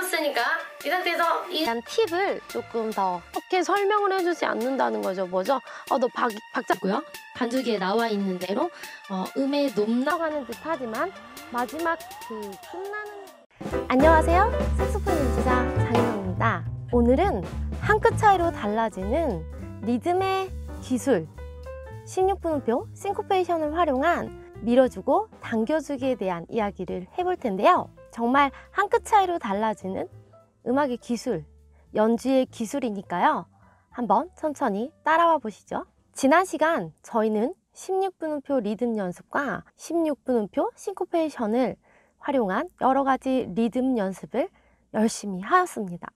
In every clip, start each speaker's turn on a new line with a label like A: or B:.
A: 했으니까 이 상태에서 이 대한 팁을 조금 더 어떻게 설명을 해주지 않는다는 거죠. 뭐죠? 어, 너 박, 박자고요. 반죽에 나와 있는 대로 어, 음에 높나가는 듯하지만 마지막 그 끝나는 안녕하세요. 색소폰 연주자 장인영입니다. 오늘은 한 끗 차이로 달라지는 리듬의 기술 16분음표 싱코페이션을 활용한 밀어주고 당겨주기에 대한 이야기를 해볼 텐데요. 정말 한 끗 차이로 달라지는 음악의 기술, 연주의 기술이니까요. 한번 천천히 따라와 보시죠. 지난 시간 저희는 16분음표 리듬 연습과 16분음표 싱코페이션을 활용한 여러 가지 리듬 연습을 열심히 하였습니다.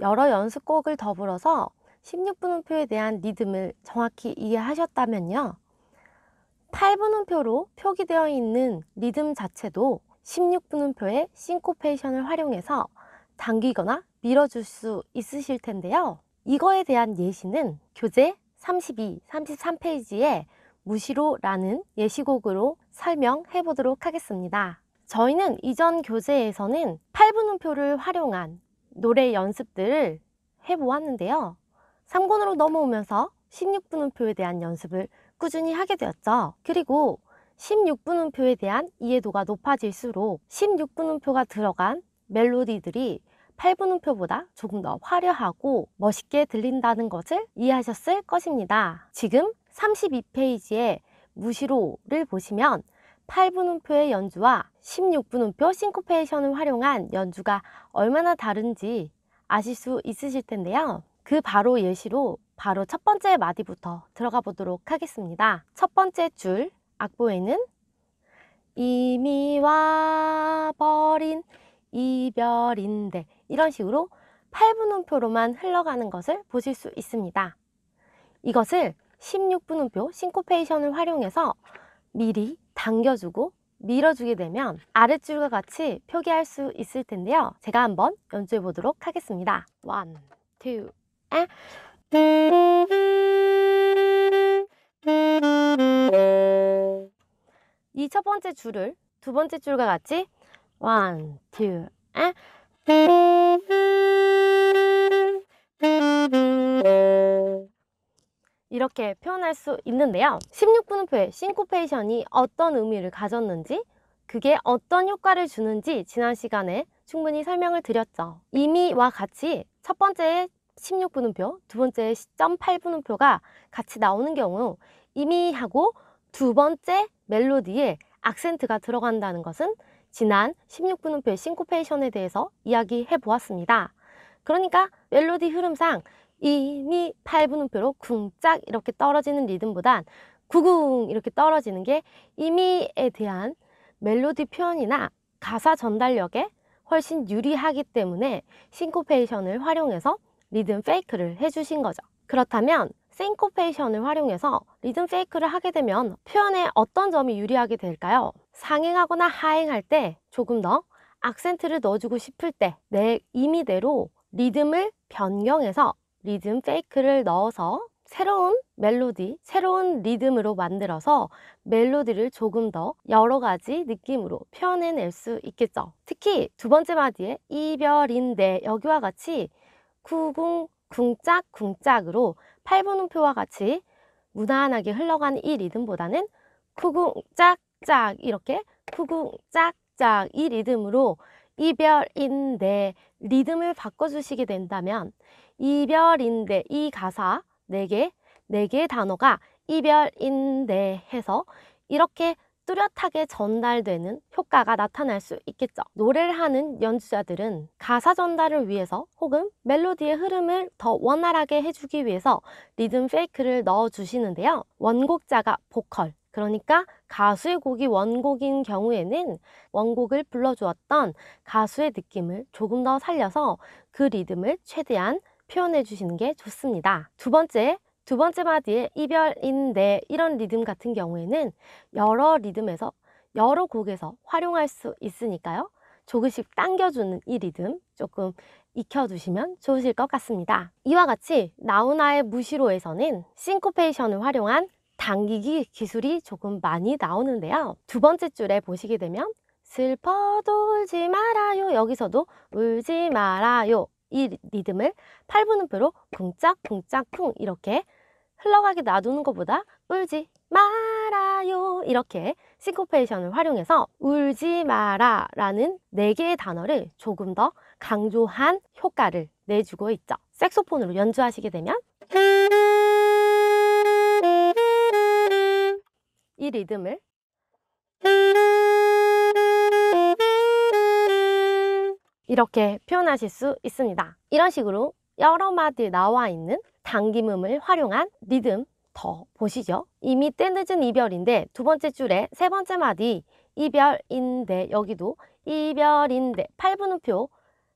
A: 여러 연습곡을 더불어서 16분음표에 대한 리듬을 정확히 이해하셨다면요. 8분음표로 표기되어 있는 리듬 자체도 16분음표의 싱코페이션을 활용해서 당기거나 밀어줄 수 있으실 텐데요. 이거에 대한 예시는 교재 32, 33페이지에 무시로라는 예시곡으로 설명해 보도록 하겠습니다. 저희는 이전 교재에서는 8분음표를 활용한 노래 연습들을 해보았는데요. 3권으로 넘어오면서 16분음표에 대한 연습을 꾸준히 하게 되었죠. 그리고 16분음표에 대한 이해도가 높아질수록 16분음표가 들어간 멜로디들이 8분음표보다 조금 더 화려하고 멋있게 들린다는 것을 이해하셨을 것입니다. 지금 32페이지에 무시로를 보시면 8분음표의 연주와 16분음표 싱코페이션을 활용한 연주가 얼마나 다른지 아실 수 있으실 텐데요. 그 바로 예시로 바로 첫 번째 마디부터 들어가 보도록 하겠습니다. 첫 번째 줄 악보에는 이미 와버린 이별인데 이런 식으로 8분음표로만 흘러가는 것을 보실 수 있습니다. 이것을 16분음표 싱코페이션을 활용해서 미리 당겨주고 밀어주게 되면 아랫줄과 같이 표기할 수 있을 텐데요. 제가 한번 연주해 보도록 하겠습니다. 1, 2, 에. 이첫 번째 줄을 두 번째 줄과 같이 원, 투, 에 이렇게 표현할 수 있는데요. 16분음표의 싱코페이션이 어떤 의미를 가졌는지 그게 어떤 효과를 주는지 지난 시간에 충분히 설명을 드렸죠. 이미와 같이 첫 번째의 16분음표, 두 번째의 10.8분음표가 같이 나오는 경우 이미하고 두 번째 멜로디에 악센트가 들어간다는 것은 지난 16분음표의 싱코페이션에 대해서 이야기해 보았습니다. 그러니까 멜로디 흐름상 이미 8분음표로 쿵짝 이렇게 떨어지는 리듬보단 구궁 이렇게 떨어지는 게 이미에 대한 멜로디 표현이나 가사 전달력에 훨씬 유리하기 때문에 싱코페이션을 활용해서 리듬 페이크를 해주신 거죠. 그렇다면 싱코페이션을 활용해서 리듬 페이크를 하게 되면 표현에 어떤 점이 유리하게 될까요? 상행하거나 하행할 때 조금 더 악센트를 넣어주고 싶을 때 내 임의대로 리듬을 변경해서 리듬 페이크를 넣어서 새로운 멜로디, 새로운 리듬으로 만들어서 멜로디를 조금 더 여러 가지 느낌으로 표현해낼 수 있겠죠. 특히 두 번째 마디에 이별인데 여기와 같이 구궁, 궁짝, 궁짝으로 8분음표와 같이 무난하게 흘러가는 이 리듬보다는 쿠궁 짝짝 이렇게 쿠궁 짝짝 이 리듬으로 이별인데 리듬을 바꿔주시게 된다면 이별인데 이 가사 4개, 4개의 단어가 이별인데 해서 이렇게 뚜렷하게 전달되는 효과가 나타날 수 있겠죠. 노래를 하는 연주자들은 가사 전달을 위해서 혹은 멜로디의 흐름을 더 원활하게 해주기 위해서 리듬 페이크를 넣어주시는데요. 원곡자가 보컬, 그러니까 가수의 곡이 원곡인 경우에는 원곡을 불러주었던 가수의 느낌을 조금 더 살려서 그 리듬을 최대한 표현해 주시는 게 좋습니다. 두 번째, 두 번째 마디에 이별인데 이런 리듬 같은 경우에는 여러 리듬에서 여러 곡에서 활용할 수 있으니까요. 조금씩 당겨주는 이 리듬 조금 익혀두시면 좋으실 것 같습니다. 이와 같이 나우나의 무시로에서는 싱코페이션을 활용한 당기기 기술이 조금 많이 나오는데요. 두 번째 줄에 보시게 되면 슬퍼도 울지 말아요 여기서도 울지 말아요 이 리듬을 8분음표로 쿵짝쿵짝쿵 이렇게 흘러가게 놔두는 것보다 울지 말아요 이렇게 싱코페이션을 활용해서 울지 마라 라는 네개의 단어를 조금 더 강조한 효과를 내주고 있죠 색소폰으로 연주하시게 되면 이 리듬을 이렇게 표현하실 수 있습니다. 이런 식으로 여러 마디 나와 있는 당김음을 활용한 리듬 더 보시죠. 이미 뜬늦은 이별인데 두 번째 줄에 세 번째 마디 이별인데 여기도 이별인데 8분음표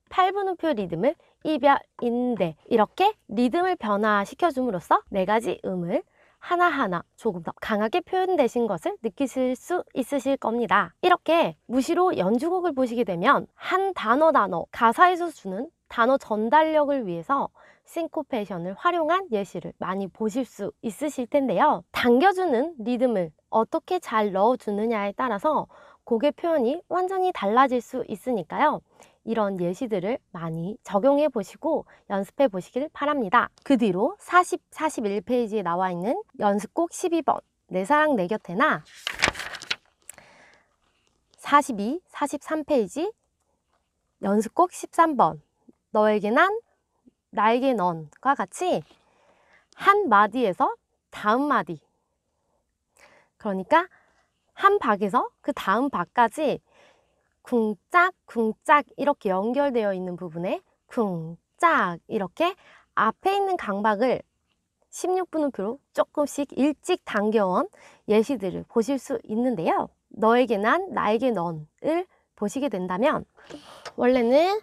A: 8분음표 리듬을 이별인데 이렇게 리듬을 변화시켜 줌으로써 네 가지 음을 하나하나 조금 더 강하게 표현되신 것을 느끼실 수 있으실 겁니다. 이렇게 무시로 연주곡을 보시게 되면 한 단어 단어 가사에서 주는 단어 전달력을 위해서 싱코페이션을 활용한 예시를 많이 보실 수 있으실 텐데요. 당겨주는 리듬을 어떻게 잘 넣어주느냐에 따라서 곡의 표현이 완전히 달라질 수 있으니까요. 이런 예시들을 많이 적용해 보시고 연습해 보시길 바랍니다. 그 뒤로 40, 41페이지에 나와 있는 연습곡 12번 내 사랑 내 곁에나 42, 43페이지 연습곡 13번 너에게 난 나에게 넌과 같이 한 마디에서 다음 마디 그러니까 한 박에서 그 다음 박까지 쿵짝 쿵짝 이렇게 연결되어 있는 부분에 쿵짝 이렇게 앞에 있는 강박을 16분음표로 조금씩 일찍 당겨온 예시들을 보실 수 있는데요. 너에게 난, 나에게 넌을 보시게 된다면 원래는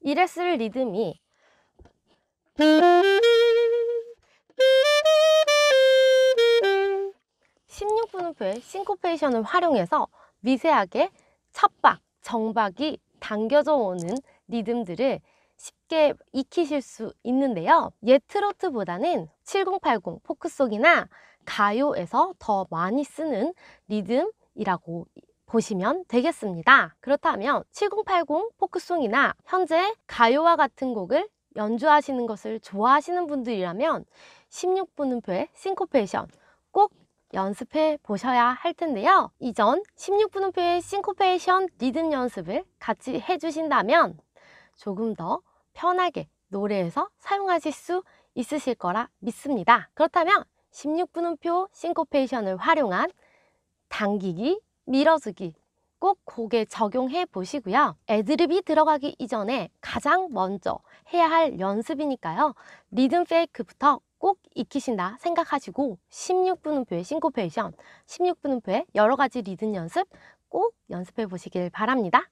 A: 이랬을 리듬이 분눈표의 싱코페이션을 활용해서 미세하게 첫박, 정박이 당겨져 오는 리듬들을 쉽게 익히실 수 있는데요. 옛 트로트보다는 7080 포크송이나 가요에서 더 많이 쓰는 리듬이라고 보시면 되겠습니다. 그렇다면 7080 포크송이나 현재 가요와 같은 곡을 연주하시는 것을 좋아하시는 분들이라면 16분음표의 싱코페이션 연습해 보셔야 할 텐데요. 이전 16분음표의 싱코페이션 리듬 연습을 같이 해주신다면 조금 더 편하게 노래에서 사용하실 수 있으실 거라 믿습니다. 그렇다면 16분음표 싱코페이션을 활용한 당기기, 밀어주기 꼭 곡에 적용해 보시고요. 애드립이 들어가기 이전에 가장 먼저 해야 할 연습이니까요. 리듬 페이크부터 꼭 익히신다 생각하시고 16분음표의 싱코페이션, 16분음표의 여러 가지 리듬 연습 꼭 연습해 보시길 바랍니다.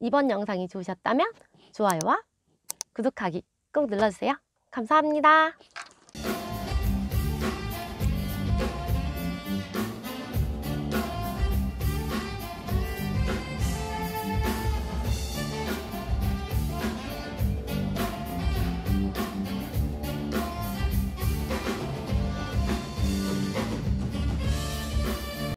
A: 이번 영상이 좋으셨다면 좋아요와 구독하기 꼭 눌러주세요. 감사합니다.